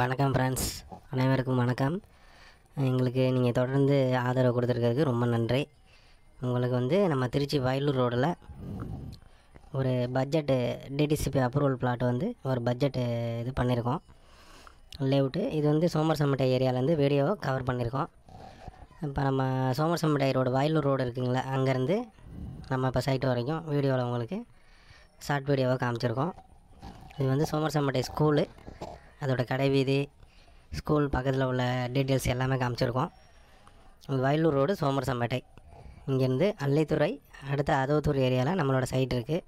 வணக்கம் ஃப்ரெண்ட்ஸ் அனைவருக்கும் வணக்கம் எங்களுக்கு நீங்கள் தொடர்ந்து ஆதரவு கொடுத்துருக்கிறதுக்கு ரொம்ப நன்றி உங்களுக்கு வந்து நம்ம திருச்சி வயலூர் ரோடில் ஒரு பட்ஜெட்டு டிடிசிபி அப்ரூவல் பிளாட் வந்து ஒரு பட்ஜெட்டு இது பண்ணியிருக்கோம் லேவுட்டு இது வந்து சோமர் சம்பட்டை ஏரியாவிலேருந்து வீடியோவை கவர் பண்ணியிருக்கோம் இப்போ நம்ம Somarasampettai road Vayalur road இருக்குங்களா அங்கேருந்து நம்ம இப்போ சைட்டு வரைக்கும் வீடியோவில் உங்களுக்கு ஷார்ட் வீடியோவாக காமிச்சிருக்கோம் இது வந்து சோமர் சம்பட்டை ஸ்கூலு அதோடய கடை வீதி ஸ்கூல் பக்கத்தில் உள்ள டீட்டெயில்ஸ் எல்லாமே காமிச்சிருக்கோம் வயலூர் ரோடு சோமரசம்பேட்டை இங்கேருந்து அல்லைத்துறை அடுத்த அதவத்தூர் ஏரியாவில் நம்மளோட சைட் இருக்குது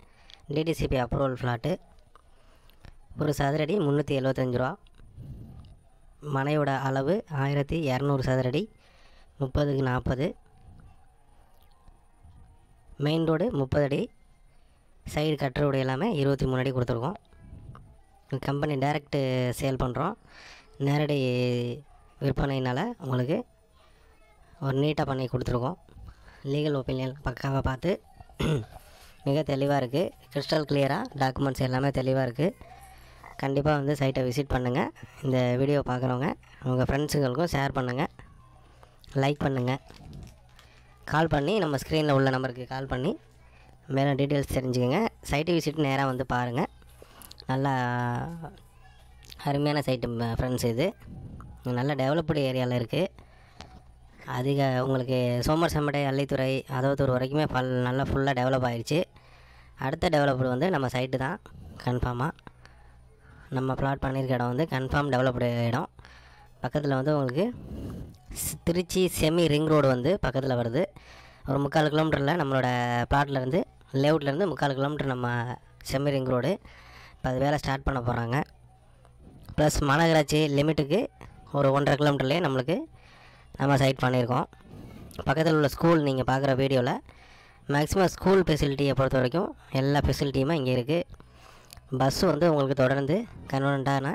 டிடிசிபி அப்ரூவல் ஃப்ளாட்டு ஒரு சதுரடி முந்நூற்றி எழுபத்தஞ்சு ரூபா மனையோட அளவு ஆயிரத்தி இரநூறு சதுரடி முப்பதுக்கு நாற்பது மெயின் ரோடு முப்பது அடி சைடு கட்டுற ரோடு எல்லாமே இருபத்தி மூணு அடி கொடுத்துருக்கோம் கம்பெனி டைரக்ட்டு சேல் பண்ணுறோம் நேரடி விற்பனையினால் உங்களுக்கு ஒரு நீட்டாக பண்ணி கொடுத்துருக்கோம் லீகல் ஒப்பீனியன் பக்காவாக பார்த்து மிக தெளிவாக இருக்குது கிறிஸ்டல் கிளியராக டாக்குமெண்ட்ஸ் எல்லாமே தெளிவாக இருக்குது கண்டிப்பாக வந்து சைட்டை விசிட் பண்ணுங்கள் இந்த வீடியோ பார்க்குறவங்க உங்கள் ஃப்ரெண்ட்ஸுங்களுக்கும் ஷேர் பண்ணுங்கள் லைக் பண்ணுங்கள் கால் பண்ணி நம்ம ஸ்க்ரீனில் உள்ள நம்பருக்கு கால் பண்ணி மேலே டீட்டெயில்ஸ் தெரிஞ்சுக்கோங்க சைட்டை விசிட் நேராக வந்து பாருங்கள் நல்லா அருமையான சைட்டு ஃப்ரெண்ட்ஸ் இது நல்ல டெவலப்டு ஏரியாவில் இருக்குது அதிக உங்களுக்கு சோமர் செம்மடை அல்லைத்துறை அதவத்தூர் வரைக்குமே பல் நல்லா ஃபுல்லாக டெவலப் ஆகிடுச்சு அடுத்த டெவலப்டு வந்து நம்ம சைட்டு தான் கன்ஃபார்மாக நம்ம ப்ளாட் பண்ணியிருக்க இடம் வந்து கன்ஃபார்ம் டெவலப்டு இடம் பக்கத்தில் வந்து உங்களுக்கு திருச்சி செமி ரிங் ரோடு வந்து பக்கத்தில் வருது ஒரு முக்கால் கிலோமீட்டரில் நம்மளோட ப்ளாட்லேருந்து லேவுட்லேருந்து முக்கால் கிலோமீட்டர் நம்ம செமி ரிங் ரோடு இப்போ அது வேலை ஸ்டார்ட் பண்ண போகிறாங்க ப்ளஸ் மாநகராட்சி லிமிட்டுக்கு ஒரு ஒன்றரை கிலோமீட்டர்லேயே நம்மளுக்கு நம்ம சைட் பண்ணியிருக்கோம் பக்கத்தில் உள்ள ஸ்கூல் நீங்கள் பார்க்குற வீடியோவில் மேக்ஸிமம் ஸ்கூல் ஃபெசிலிட்டியை பொறுத்த வரைக்கும் எல்லா ஃபெசிலிட்டியுமே இங்கே இருக்குது பஸ்ஸு வந்து உங்களுக்கு தொடர்ந்து கன்வீனண்ட்டான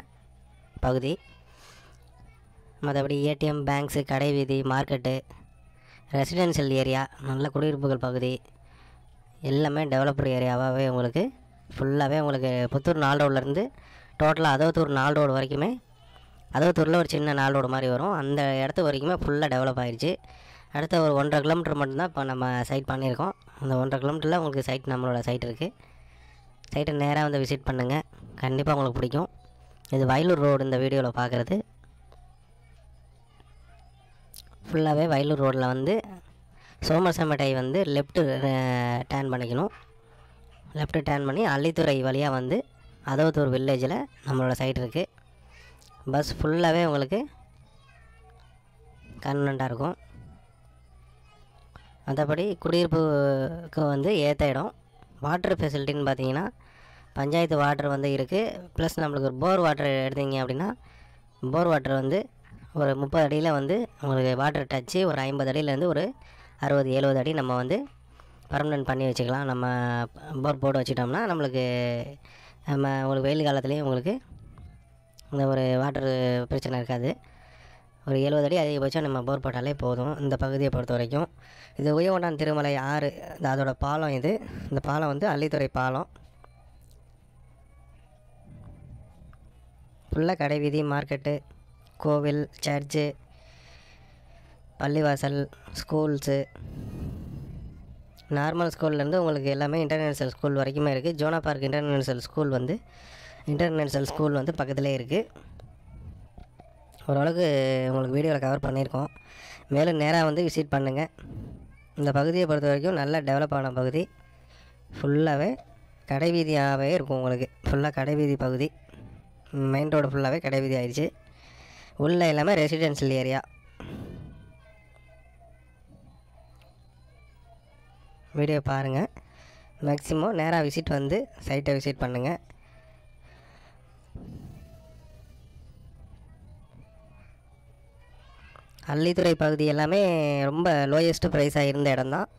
பகுதி மற்றபடி ஏடிஎம் பேங்க்ஸு கடை வீதி மார்க்கெட்டு ரெசிடென்ஷியல் ஏரியா நல்ல குடியிருப்புகள் பகுதி எல்லாமே டெவலப்டு ஏரியாவாகவே உங்களுக்கு ஃபுல்லாகவே உங்களுக்கு புத்தூர் நாள் ரோட்லேருந்து டோட்டலாக அதவத்தூர் நாள் ரோடு வரைக்குமே அதவத்தூரில் ஒரு சின்ன நாள் ரோடு மாதிரி வரும் அந்த இடத்து வரைக்குமே ஃபுல்லாக டெவலப் ஆகிடுச்சு அடுத்த ஒரு ஒன்றரை கிலோமீட்டர் மட்டும்தான் இப்போ நம்ம சைட் பண்ணியிருக்கோம் அந்த ஒன்றரை கிலோமீட்டரில் உங்களுக்கு சைட் நம்மளோட சைட் இருக்குது சைட்டை நேராக வந்து விசிட் பண்ணுங்கள் கண்டிப்பாக உங்களுக்கு பிடிக்கும் இது வயலூர் ரோடு இந்த வீடியோவில் பார்க்குறது ஃபுல்லாகவே வயலூர் ரோட்டில் வந்து சோமரசம்பேட்டை வந்து லெஃப்ட்டு டேர்ன் பண்ணிக்கணும் லெஃப்ட்டு டேர்ன் பண்ணி அள்ளித்துறை வழியாக வந்து அதவத்தூர் வில்லேஜில் நம்மளோட சைட் இருக்குது பஸ் ஃபுல்லாகவே உங்களுக்கு கன்வீனண்ட்டாக இருக்கும் மற்றபடி குடியிருப்புக்கு வந்து ஏற்ற இடம் வாட்டர் ஃபெசிலிட்டின்னு பார்த்தீங்கன்னா பஞ்சாயத்து வாட்டர் வந்து இருக்குது ப்ளஸ் நம்மளுக்கு ஒரு போர் வாட்டர் எடுத்தீங்க அப்படின்னா போர் வாட்டர் வந்து ஒரு முப்பது அடியில் வந்து உங்களுக்கு வாட்டர் டச்சு ஒரு ஐம்பது அடியிலேருந்து ஒரு அறுபது எழுபது அடி நம்ம வந்து பர்மனெண்ட் பண்ணி வச்சுக்கலாம் நம்ம போர் போட்டு வச்சுட்டோம்னா நம்மளுக்கு நம்ம உங்களுக்கு வெயில் காலத்துலேயும் உங்களுக்கு இந்த ஒரு வாட்டர் பிரச்சனை இருக்காது ஒரு எழுபது அடி அதிகபட்சம் நம்ம போர் போட்டாலே போதும் இந்த பகுதியை பொறுத்த வரைக்கும் இது உயவண்டான் திருமலை ஆறு இந்த அதோடய பாலம் இது இந்த பாலம் வந்து அள்ளித்துறை பாலம் ஃபுல்லாக கடை வீதி மார்க்கெட்டு கோவில் சர்ச்சு பள்ளிவாசல் ஸ்கூல்ஸு நார்மல் ஸ்கூல்லேருந்து உங்களுக்கு எல்லாமே இன்டர்நேஷ்னல் ஸ்கூல் வரைக்குமே இருக்குது ஜோனா பார்க் இன்டர்நேஷ்னல் ஸ்கூல் வந்து இன்டர்நேஷ்னல் ஸ்கூல் வந்து பக்கத்துலேயே இருக்குது ஓரளவுக்கு உங்களுக்கு வீடியோவில் கவர் பண்ணியிருக்கோம் மேலும் நேராக வந்து விசிட் பண்ணுங்கள் இந்த பகுதியை பொறுத்த வரைக்கும் நல்லா டெவலப் ஆன பகுதி ஃபுல்லாகவே கடைவீதியாகவே இருக்கும் உங்களுக்கு ஃபுல்லாக கடைவீதி பகுதி மெயின் ரோடு ஃபுல்லாகவே கடைவீதி ஆயிடுச்சு உள்ளே எல்லாமே ரெசிடென்ஷியல் ஏரியா வீடியோ பாருங்கள் மேக்ஸிமம் நேராக விசிட் வந்து சைட்டை விசிட் பண்ணுங்கள் அள்ளித்துறை பகுதி எல்லாமே ரொம்ப லோயஸ்ட் ப்ரைஸாக இருந்த இடம் தான்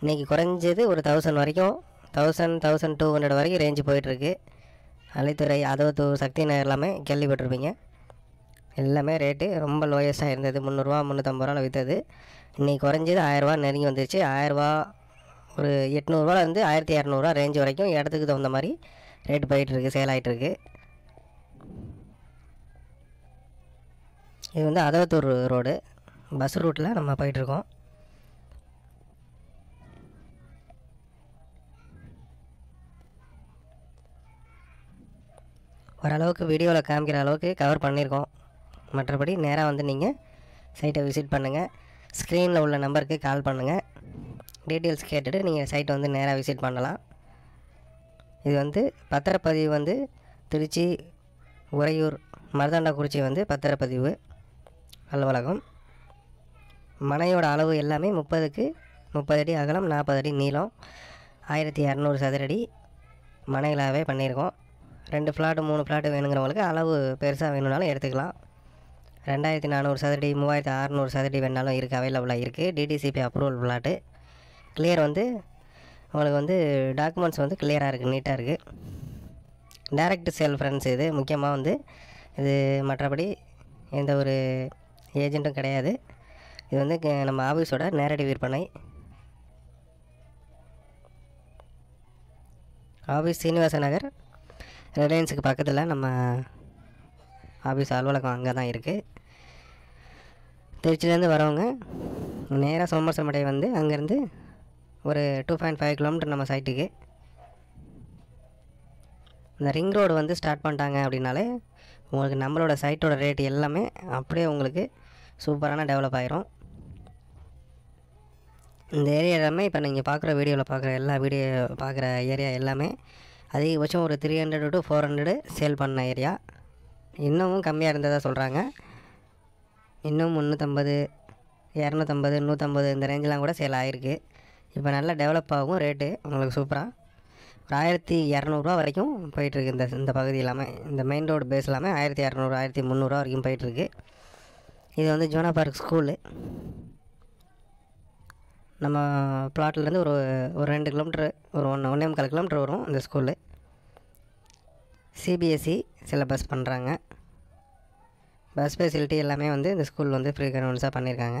இன்றைக்கி குறைஞ்சது ஒரு தௌசண்ட் வரைக்கும் தௌசண்ட் தௌசண்ட் டூ ஹண்ட்ரட் வரைக்கும் ரேஞ்சு போயிட்டுருக்கு அள்ளித்துறை அதவத்தூ சக்தி நகர் எல்லாமே கேள்விப்பட்டிருப்பீங்க எல்லாமே ரேட்டு ரொம்ப லோயஸ்ட்டாக இருந்தது முந்நூறுரூவா முந்நூற்றம்பது ரூபாவில் விற்றது இன்றைக்கி குறைஞ்சது ஆயிரரூவா நெருங்கி வந்துருச்சு ஆயிரரூவா ஒரு எட்நூறுவாலேருந்து ஆயிரத்தி இரநூறுவா ரேஞ்சு வரைக்கும் இடத்துக்கு தகுந்த மாதிரி ரேட் போயிட்டுருக்கு சேல் ஆகிட்டுருக்கு இது வந்து அதவத்தூர் ரோடு பஸ் ரூட்டில் நம்ம போயிட்டுருக்கோம் ஓரளவுக்கு வீடியோவில் காமிக்கிற அளவுக்கு கவர் பண்ணியிருக்கோம் மற்றபடி நேராக வந்து நீங்கள் சைட்டை விசிட் பண்ணுங்கள் ஸ்க்ரீனில் உள்ள நம்பருக்கு கால் பண்ணுங்கள் டீட்டெயில்ஸ் கேட்டுட்டு நீங்கள் சைட்டை வந்து நேராக விசிட் பண்ணலாம் இது வந்து பத்திரப்பதிவு வந்து திருச்சி உறையூர் மருதாண்டாக்குறிச்சி வந்து பத்திரப்பதிவு அலுவலகம் மனையோட அளவு எல்லாமே முப்பதுக்கு முப்பது அடி அகலம் நாற்பது அடி நீளம் ஆயிரத்தி இரநூறு சதுரடி மனைகளாகவே பண்ணியிருக்கோம் ரெண்டு ஃப்ளாட்டு மூணு ஃப்ளாட்டு வேணுங்கிறவங்களுக்கு அளவு பெருசாக வேணும்னாலும் எடுத்துக்கலாம் ரெண்டாயிரத்தி நானூறு சதுரடி மூவாயிரத்தி அறநூறு சதுரடி வேணாலும் இருக்குது அவைலபிளாக இருக்குது டிடிசிபி அப்ரூவல் ஃப்ளாட்டு கிளியர் வந்து உங்களுக்கு வந்து டாக்குமெண்ட்ஸ் வந்து கிளியராக இருக்குது நீட்டாக இருக்குது டேரக்ட் சேல் ஃப்ரெண்ட்ஸ் இது முக்கியமாக வந்து இது மற்றபடி எந்த ஒரு ஏஜெண்ட்டும் கிடையாது இது வந்து நம்ம ஆஃபீஸோட நேரடி விற்பனை ஆஃபீஸ் சீனிவாச நகர் ரிலையன்ஸுக்கு பக்கத்தில் நம்ம ஆஃபீஸ் அலுவலகம் அங்கே தான் இருக்குது திருச்சியிலேருந்து வரவங்க நேராக சோமர்சமடை வந்து அங்கேருந்து ஒரு டூ பாயிண்ட் ஃபைவ் கிலோமீட்டர் நம்ம சைட்டுக்கு இந்த ரிங் ரோடு வந்து ஸ்டார்ட் பண்ணிட்டாங்க அப்படின்னாலே உங்களுக்கு நம்மளோட சைட்டோட ரேட் எல்லாமே அப்படியே உங்களுக்கு சூப்பரான டெவலப் ஆகிரும் இந்த ஏரியா எல்லாமே இப்போ நீங்கள் பார்க்குற வீடியோவில் பார்க்குற எல்லா வீடியோ பார்க்குற ஏரியா எல்லாமே அதிகபட்சம் ஒரு three hundred to four hundred sale பண்ண ஏரியா இன்னமும் கம்மியாக இருந்ததாக சொல்கிறாங்க இன்னும் முந்நூற்றம்பது இரநூத்தம்பது நூற்றம்பது இந்த ரேஞ்செலாம் கூட சேல் ஆகிருக்கு இப்போ நல்லா டெவலப் ஆகும் ரேட்டு உங்களுக்கு சூப்பராக ஒரு ஆயிரத்தி இரநூறுவா வரைக்கும் போயிட்டுருக்கு இந்த இந்த பகுதி இல்லாமல் இந்த மெயின் ரோடு பேஸ் இல்லாமல் ஆயிரத்தி இரநூறு ஆயிரத்தி முந்நூறுவா வரைக்கும் போயிட்டுருக்கு இது வந்து ஜோனா பார்க் ஸ்கூலு நம்ம பிளாட்லேருந்து ஒரு ஒரு ரெண்டு கிலோமீட்ரு ஒரு ஒன்று ஒன்றே முக்கால் கிலோமீட்டர் வரும் இந்த ஸ்கூலு சிபிஎஸ்சி சிலபஸ் பண்ணுறாங்க பஸ் ஃபெசிலிட்டி எல்லாமே வந்து இந்த ஸ்கூல் வந்து ஃப்ரீ கன்வென்ஸாக பண்ணியிருக்காங்க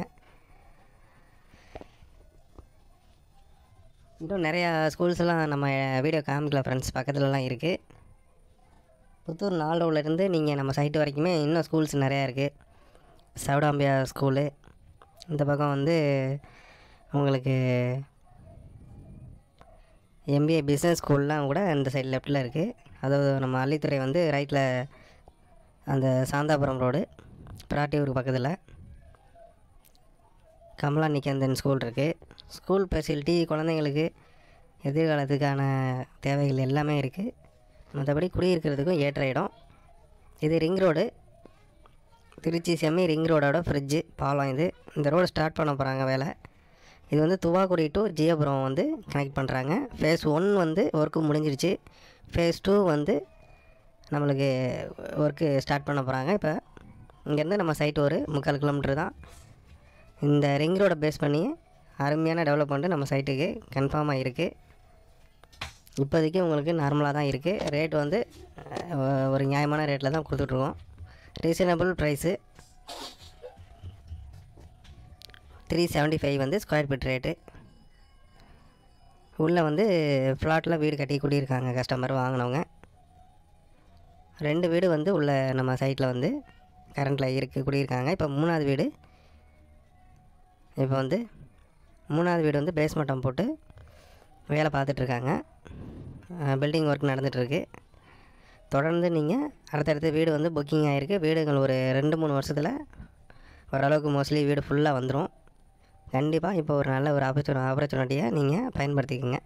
இன்னும் நிறையா ஸ்கூல்ஸ்லாம் நம்ம வீடியோ காமிக்கல ஃப்ரெண்ட்ஸ் பக்கத்துலலாம் இருக்குது புத்தூர் நாலோவிலேருந்து நீங்கள் நம்ம சைட்டு வரைக்குமே இன்னும் ஸ்கூல்ஸ் நிறையா இருக்குது சவுடாம்பியா ஸ்கூலு இந்த பக்கம் வந்து உங்களுக்கு எம்பிஏ பிஸ்னஸ் ஸ்கூல்லாம் கூட இந்த சைடு லெஃப்ட்டில் இருக்குது அதாவது நம்ம அள்ளித்துறை வந்து ரைட்டில் அந்த சாந்தாபுரம் ரோடு பிராட்டியூருக்கு பக்கத்தில் கமலா நிக்கந்தன் ஸ்கூல் இருக்குது ஸ்கூல் ஃபெசிலிட்டி குழந்தைங்களுக்கு எதிர்காலத்துக்கான தேவைகள் எல்லாமே இருக்குது மற்றபடி குடியிருக்கிறதுக்கும் ஏற்ற இடம் இது ring road Trichy semi ring ரோடோட ஃப்ரிட்ஜு பாலம் இது இந்த ரோடு ஸ்டார்ட் பண்ண போகிறாங்க வேலை இது வந்து துவாக்குடி டு ஜியபுரம் வந்து கனெக்ட் பண்ணுறாங்க ஃபேஸ் ஒன் வந்து ஒர்க்கு முடிஞ்சிருச்சு ஃபேஸ் டூ வந்து நம்மளுக்கு ஒர்க்கு ஸ்டார்ட் பண்ண போகிறாங்க இப்போ இங்கேருந்து நம்ம சைட் ஒரு முக்கால் கிலோமீட்டர் தான் இந்த ரிங் ரோடை பேஸ் பண்ணி அருமையான டெவலப்மெண்ட்டு நம்ம சைட்டுக்கு கன்ஃபார்மாக இருக்குது இப்போதைக்கு உங்களுக்கு நார்மலாக தான் இருக்குது ரேட் வந்து ஒரு நியாயமான ரேட்டில் தான் கொடுத்துட்ருக்கோம் reasonable price three seventy five வந்து ஸ்கொயர் ஃபீட் ரேட்டு உள்ளே வந்து ஃப்ளாட்டில் வீடு கட்டி குடியிருக்காங்க கஸ்டமர் வாங்கினவங்க ரெண்டு வீடு வந்து உள்ள நம்ம சைட்டில் வந்து கரண்ட்டில் இருக்குது குடியிருக்காங்க இப்போ மூணாவது வீடு இப்போ வந்து மூணாவது வீடு வந்து பேஸ்மட்டம் போட்டு வேலை பார்த்துட்ருக்காங்க பில்டிங் ஒர்க் நடந்துகிட்ருக்கு தொடர்ந்து நீங்கள் அடுத்தடுத்த வீடு வந்து புக்கிங் ஆகிருக்கு வீடுகள் ஒரு ரெண்டு மூணு வருஷத்தில் ஓரளவுக்கு மோஸ்ட்லி வீடு ஃபுல்லாக வந்துடும் கண்டிப்பாக இப்போ ஒரு நல்ல ஒரு ஆப்பர்ச்சுன ஆப்பர்ச்சுனிட்டியை நீங்கள் பயன்படுத்திக்கோங்க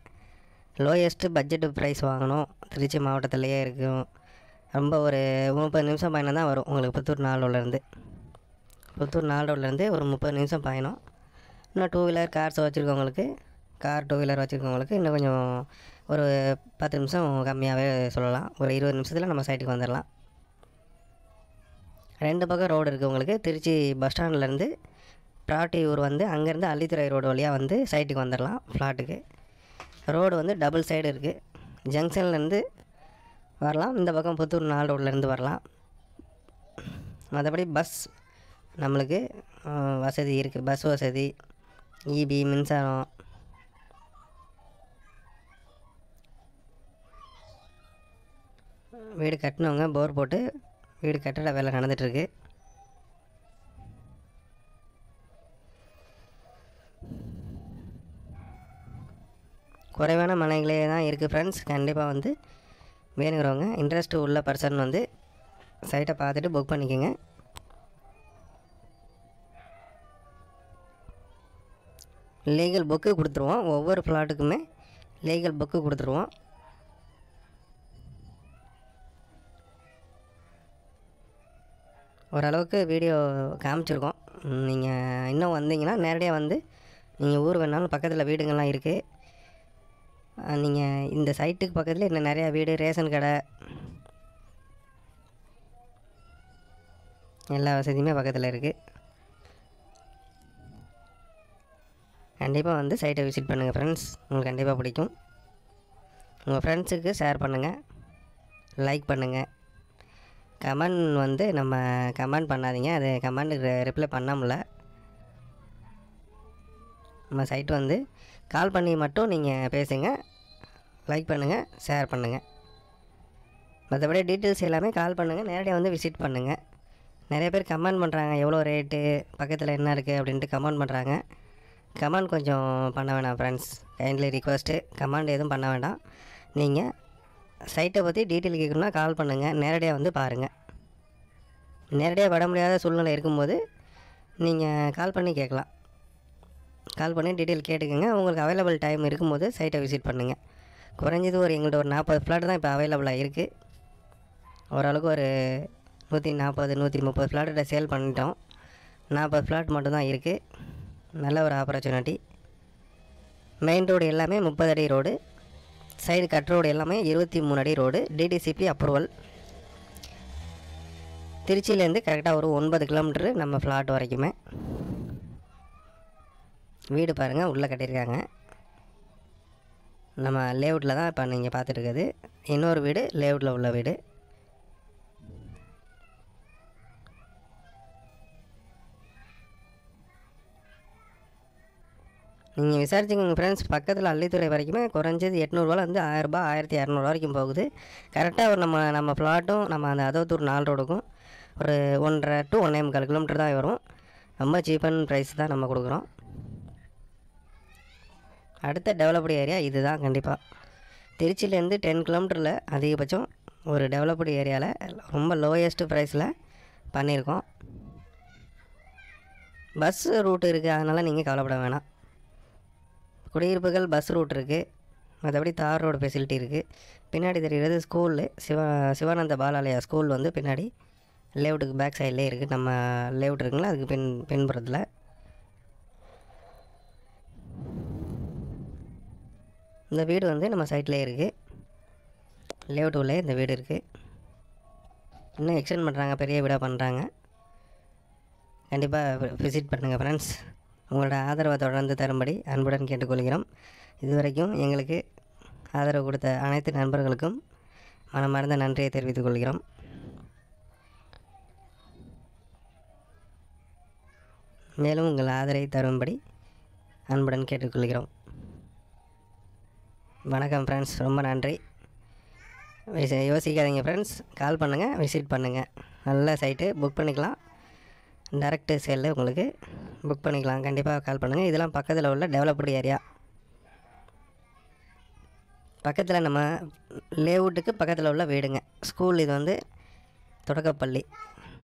லோயஸ்ட்டு பட்ஜெட் ப்ரைஸ் வாங்கணும் திருச்சி மாவட்டத்திலேயே இருக்கும் ரொம்ப ஒரு முப்பது நிமிஷம் பயணம் தான் வரும் உங்களுக்கு புத்தூர் நாளூர்லேருந்து புத்தூர் நாளூர்லேருந்து ஒரு முப்பது நிமிஷம் பயணம் இன்னும் டூ வீலர் கார்ஸ் வச்சுருக்கவங்களுக்கு கார் டூ வீலர் வச்சுருக்கவங்களுக்கு இன்னும் கொஞ்சம் ஒரு பத்து நிமிஷம் கம்மியாகவே சொல்லலாம் ஒரு இருபது நிமிஷத்தில் நம்ம சைட்டுக்கு வந்துடலாம் ரெண்டு பக்கம் ரோடு இருக்கவங்களுக்கு திருச்சி பஸ் ஸ்டாண்ட்லேருந்து பிராட்டி ஊர் வந்து அங்கேருந்து அள்ளித்துறை ரோடு வழியாக வந்து சைட்டுக்கு வந்துடலாம் ஃப்ளாட்டுக்கு ரோடு வந்து டபுள் சைடு இருக்குது ஜங்ஷன்லேருந்து வரலாம் இந்த பக்கம் புத்தூர் நாள் ரோட்லேருந்து வரலாம் மற்றபடி பஸ் நம்மளுக்கு வசதி இருக்குது பஸ் வசதி இபி e மின்சாரம் வீடு கட்டினவங்க போர் போட்டு வீடு கட்டட வேலை நடந்துட்டுருக்கு குறைவான மனைகளே தான் இருக்குது ஃப்ரெண்ட்ஸ் கண்டிப்பாக வந்து வேணுங்கிறவங்க இன்ட்ரெஸ்ட் உள்ள பர்சன் வந்து சைட்டை பார்த்துட்டு புக் பண்ணிக்கோங்க லீகல் புக்கு கொடுத்துருவோம் ஒவ்வொரு ஃப்ளாட்டுக்குமே லீகல் புக்கு கொடுத்துருவோம் ஓரளவுக்கு வீடியோ காமிச்சிருக்கோம் நீங்கள் இன்னும் வந்தீங்கன்னா நேரடியாக வந்து நீங்கள் ஊர் வேணாலும் பக்கத்தில் வீடுங்கள்லாம் இருக்குது நீங்கள் இந்த சைட்டுக்கு பக்கத்தில் இன்னும் நிறையா வீடு ரேஷன் கடை எல்லா வசதியுமே பக்கத்தில் இருக்குது கண்டிப்பாக வந்து சைட்டை விசிட் பண்ணுங்கள் ஃப்ரெண்ட்ஸ் உங்களுக்கு கண்டிப்பாக பிடிக்கும் உங்கள் ஃப்ரெண்ட்ஸுக்கு ஷேர் பண்ணுங்கள் லைக் பண்ணுங்கள் கமெண்ட் வந்து நம்ம கமெண்ட் பண்ணாதீங்க அது கமெண்ட்டுக்கு ரிப்ளை பண்ணாமல நம்ம சைட் வந்து கால் பண்ணி மட்டும் நீங்கள் பேசுங்க லைக் பண்ணுங்கள் ஷேர் பண்ணுங்கள் மற்றபடி டீட்டெயில்ஸ் எல்லாமே கால் பண்ணுங்கள் நேரடியாக வந்து விசிட் பண்ணுங்கள் நிறைய பேர் கமெண்ட் பண்ணுறாங்க எவ்வளோ ரேட்டு பக்கத்தில் என்ன இருக்குது அப்படின்ட்டு கமெண்ட் பண்ணுறாங்க கமெண்ட் கொஞ்சம் பண்ண வேணாம் ஃப்ரெண்ட்ஸ் கைண்ட்லி ரிக்வஸ்ட்டு கமெண்ட் எதுவும் பண்ண வேண்டாம் நீங்கள் சைட்டை பற்றி டீட்டெயில் கேட்கணும்னா கால் பண்ணுங்கள் நேரடியாக வந்து பாருங்கள் நேரடியாக வர முடியாத சூழ்நிலை இருக்கும்போது நீங்கள் கால் பண்ணி கேட்கலாம் கால் பண்ணி டீட்டெயில் கேட்டுக்கோங்க உங்களுக்கு அவைலபிள் டைம் இருக்கும்போது சைட்டை விசிட் பண்ணுங்கள் குறைஞ்சது ஒரு எங்கள்கிட்ட ஒரு நாற்பது ஃப்ளாட் தான் இப்போ அவைலபிளாக இருக்குது ஓரளவுக்கு ஒரு நூற்றி நாற்பது நூற்றி முப்பது ஃப்ளாட்டை சேல் பண்ணிட்டோம் நாற்பது ஃப்ளாட் மட்டும்தான் இருக்குது நல்ல ஒரு ஆப்பர்ச்சுனிட்டி மெயின் ரோடு எல்லாமே முப்பது அடி ரோடு சைடு கட் ரோடு எல்லாமே இருபத்தி மூணு அடி ரோடு டிடிசிபி அப்ரூவல் திருச்சியிலேருந்து கரெக்டாக ஒரு ஒன்பது கிலோமீட்ரு நம்ம ஃப்ளாட் வரைக்குமே வீடு பாருங்கள் உள்ளே கட்டியிருக்காங்க நம்ம லேவுட்டில் தான் இப்போ நீங்கள் பார்த்துட்டுருக்குது இன்னொரு வீடு லேவுட்டில் உள்ள வீடு நீங்கள் விசாரிச்சுங்க ஃப்ரெண்ட்ஸ் பக்கத்தில் அள்ளித்துறை வரைக்குமே குறைஞ்சது எட்நூறுவாவில் வந்து ஆயிரரூபா ஆயிரத்தி இரநூறுவா வரைக்கும் போகுது கரெக்டாக ஒரு நம்ம நம்ம ஃப்ளாட்டும் நம்ம அந்த அதோத்தூர் நாலு ரோடுக்கும் ஒரு ஒன்றரை டு ஒன்றே முக்கால் கிலோமீட்டர் தான் வரும் ரொம்ப சீப்பன் ப்ரைஸ் தான் நம்ம கொடுக்குறோம் அடுத்த டெவலப்டு ஏரியா இது தான் கண்டிப்பாக திருச்சியிலேருந்து டென் கிலோமீட்டரில் அதிகபட்சம் ஒரு டெவலப்டு ஏரியாவில் ரொம்ப லோயஸ்ட்டு ப்ரைஸில் பண்ணியிருக்கோம் பஸ் ரூட்டு இருக்குது அதனால் நீங்கள் கவலைப்பட வேணாம் குடியிருப்புகள் பஸ் ரூட் இருக்குது மற்றபடி தார் ரோடு ஃபெசிலிட்டி இருக்குது பின்னாடி தெரிகிறது ஸ்கூலு சிவா சிவானந்த பாலாலயா ஸ்கூல் வந்து பின்னாடி லேவுட்டுக்கு பேக் சைட்லேயே இருக்குது நம்ம லேவுட் இருக்குங்களா அதுக்கு பின் பின்புறத்தில் இந்த வீடு வந்து நம்ம சைட்லேயே இருக்குது லேவுட் உள்ளே இந்த வீடு இருக்குது இன்னும் எக்ஸ்டெண்ட் பண்ணுறாங்க பெரிய வீடாக பண்ணுறாங்க கண்டிப்பாக விசிட் பண்ணுங்கள் ஃப்ரெண்ட்ஸ் உங்களோட ஆதரவை தொடர்ந்து தரும்படி அன்புடன் கேட்டுக்கொள்கிறோம் இதுவரைக்கும் எங்களுக்கு ஆதரவு கொடுத்த அனைத்து நண்பர்களுக்கும் மனமார்ந்த நன்றியை தெரிவித்துக் கொள்கிறோம் மேலும் உங்கள் ஆதரவை தரும்படி அன்புடன் கேட்டுக்கொள்கிறோம் வணக்கம் ஃப்ரெண்ட்ஸ் ரொம்ப நன்றி யோசிக்காதீங்க ஃப்ரெண்ட்ஸ் கால் பண்ணுங்கள் விசிட் பண்ணுங்கள் நல்ல சைட்டு புக் பண்ணிக்கலாம் டேரக்ட் சேலில் உங்களுக்கு புக் பண்ணிக்கலாம் கண்டிப்பாக கால் பண்ணுங்கள் இதெல்லாம் பக்கத்தில் உள்ள டெவலப்டு ஏரியா பக்கத்தில் நம்ம லேவுட்டுக்கு பக்கத்தில் உள்ள வீடுங்க ஸ்கூல் இது வந்து தொடக்கப்பள்ளி